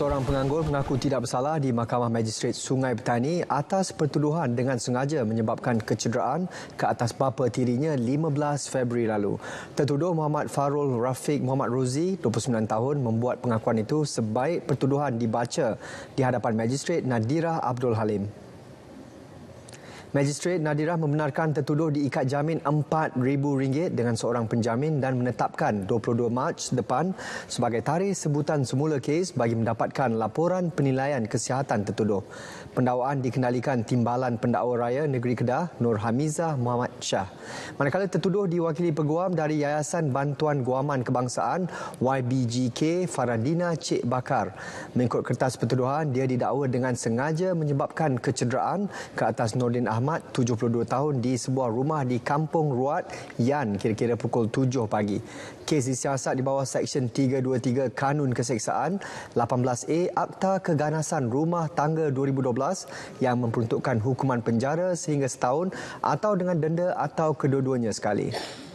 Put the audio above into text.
Seorang penganggur mengaku tidak bersalah di Mahkamah Magistrate Sungai Petani atas pertuduhan dengan sengaja menyebabkan kecederaan ke atas bapa tirinya 15 Februari lalu. Tertuduh Muhammad Farul Rafiq Muhammad Rozi 29 tahun, membuat pengakuan itu sebaik pertuduhan dibaca di hadapan Magistrate Nadira Abdul Halim. Magistrate Nadirah membenarkan tertuduh diikat jamin RM4,000 dengan seorang penjamin dan menetapkan 22 Mac depan sebagai tarikh sebutan semula kes bagi mendapatkan laporan penilaian kesihatan tertuduh. Pendakwaan dikenalikan Timbalan Pendakwa Raya Negeri Kedah Nur Hamizah Muhammad Shah. Manakala tertuduh diwakili peguam dari Yayasan Bantuan Guaman Kebangsaan YBGK Faradina Cik Bakar. Mengikut kertas pertuduhan, dia didakwa dengan sengaja menyebabkan kecederaan ke atas Nordin Ahmad Ahmad 72 tahun di sebuah rumah di Kampung Ruat Yan kira-kira pukul 7 pagi. Kes disiasat di bawah Seksyen 323 Kanun Keseksaan 18A Akta Keganasan Rumah Tangga 2012 yang memperuntukkan hukuman penjara sehingga setahun atau dengan denda atau kedua-duanya sekali.